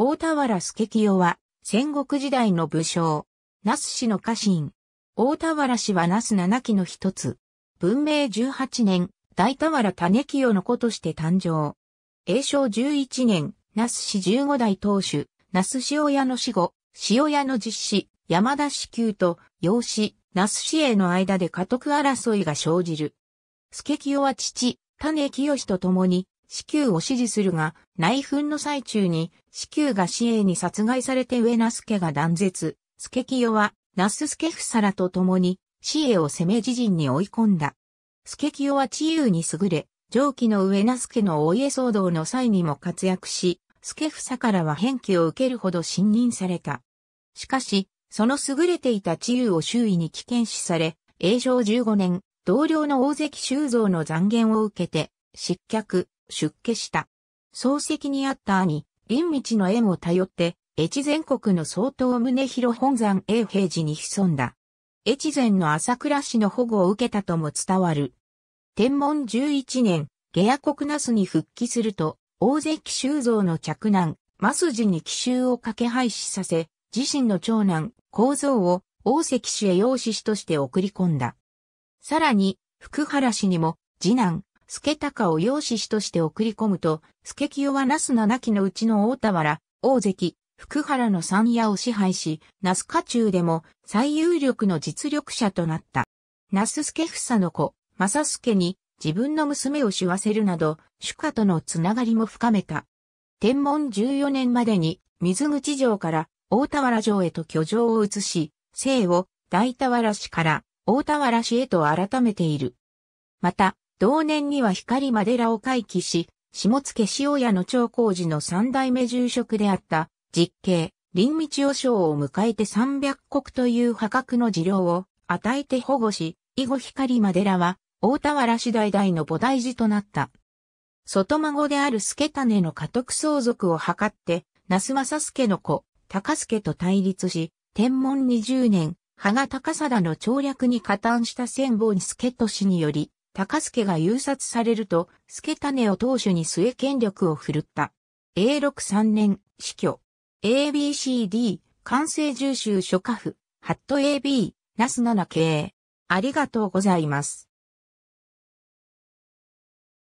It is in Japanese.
大田原助清は、戦国時代の武将、那須氏の家臣。大田原氏は那須七期の一つ。文明十八年、大田原種清の子として誕生。永正十一年、那須氏十五代当主、那須塩屋の死後、塩屋の実施、山田氏宮と、養子、那須氏への間で家督争いが生じる。助清は父、種清と共に、死休を指示するが、内紛の最中に、死休が死刑に殺害されて上那須家が断絶、助清は、那須助房らと共に、死刑を攻め自陣に追い込んだ。助清は治癒に優れ、上記の上那須家のお家騒動の際にも活躍し、助房からは返記を受けるほど信任された。しかし、その優れていた治癒を周囲に危険視され、永正15年、同僚の大関修造の残言を受けて、失脚、出家した。漱石にあった兄、林道の縁を頼って、越前国の総統宗広本山永平寺に潜んだ。越前の朝倉氏の保護を受けたとも伝わる。天文11年、下野国那須に復帰すると、大関修造の嫡男、増寺に奇襲をかけ廃止させ、自身の長男、構造を大関氏へ養子氏として送り込んだ。さらに、福原氏にも、次男、助高を養子師として送り込むと、助清は那須七期のうちの大田原、大関、福原の三野を支配し、那須家中でも最有力の実力者となった。那須助房の子、正助に自分の娘を死わせるなど、主家とのつながりも深めた。天文14年までに水口城から大田原城へと居城を移し、姓を大田原市から大田原市へと改めている。また、同年には光間寺を回帰し、下野塩屋の長工寺の三代目住職であった、実刑、林道夫将を迎えて三百国という破格の事療を与えて保護し、以後光間寺は、大田原市代々の菩提寺となった。外孫である助種の家督相続を図って、那須正助の子、高助と対立し、天文二十年、羽賀高貞の調略に加担した千本助都氏により、高助が誘殺されると、助種を当主に末権力を振るった。A63 年、死去。ABCD、完成重修諸夏府、ハット AB、ナス7系。ありがとうございます。